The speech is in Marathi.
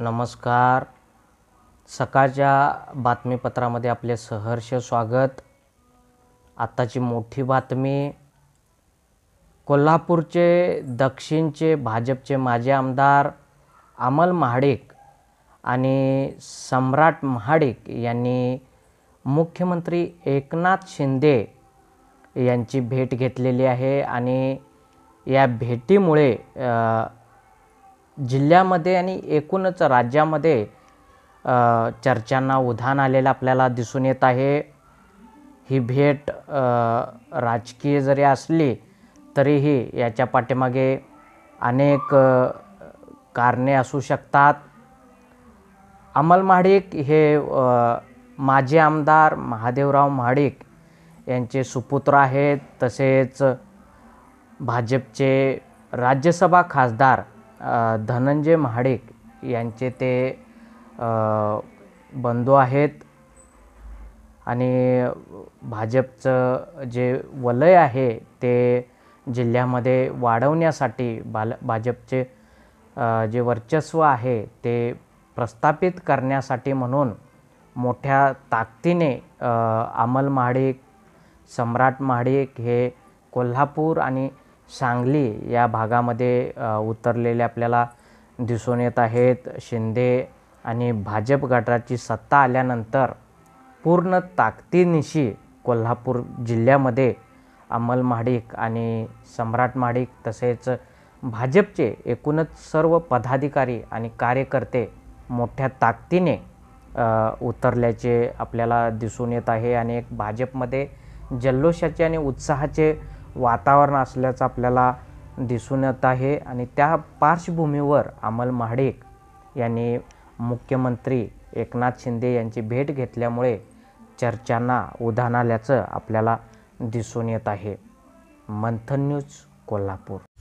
नमस्कार सकाळच्या बातमीपत्रामध्ये आपले सहर्ष स्वागत आत्ताची मोठी बातमी कोल्हापूरचे दक्षिणचे भाजपचे माजी आमदार अमल महाडिक आणि सम्राट महाडिक यांनी मुख्यमंत्री एकनाथ शिंदे यांची भेट घेतलेली आहे आणि या भेटीमुळे जिल्ह्यामध्ये आणि एकूणच राज्यामध्ये चर्चांना उधाण आलेलं आपल्याला दिसून येत आहे ही भेट राजकीय जरी असली तरीही याच्या पाठीमागे अनेक कारणे असू शकतात अमल महाडिक हे माजी आमदार महादेवराव महाडिक यांचे सुपुत्र आहेत तसेच भाजपचे राज्यसभा खासदार धनंजय महाडिक यांचे ते बंधू आहेत आणि भाजपचं जे वलय आहे ते जिल्ह्यामध्ये वाढवण्यासाठी बाल भाजपचे जे वर्चस्व आहे ते प्रस्थापित करण्यासाठी म्हणून मोठ्या ताकदीने अमल महाडिक सम्राट महाडिक हे कोल्हापूर आणि सांगली या भागामध्ये उतरलेले आपल्याला दिसून येत आहेत शिंदे आणि भाजप गटाची सत्ता आल्यानंतर पूर्ण ताकदीनिशी कोल्हापूर जिल्ह्यामध्ये अमल महाडिक आणि सम्राट महाडिक तसेच भाजपचे एकूणच सर्व पदाधिकारी आणि कार्यकर्ते मोठ्या ताकदीने उतरल्याचे आपल्याला दिसून येत आहे आणि एक भाजपमध्ये जल्लोषाचे आणि उत्साहाचे वातावरण असल्याचं आपल्याला दिसून येत आहे आणि त्या पार्श्वभूमीवर अमल महाडिक यांनी मुख्यमंत्री एकनाथ शिंदे यांची भेट घेतल्यामुळे चर्चांना उधाण आल्याचं आपल्याला दिसून येत आहे मंथन न्यूज कोल्हापूर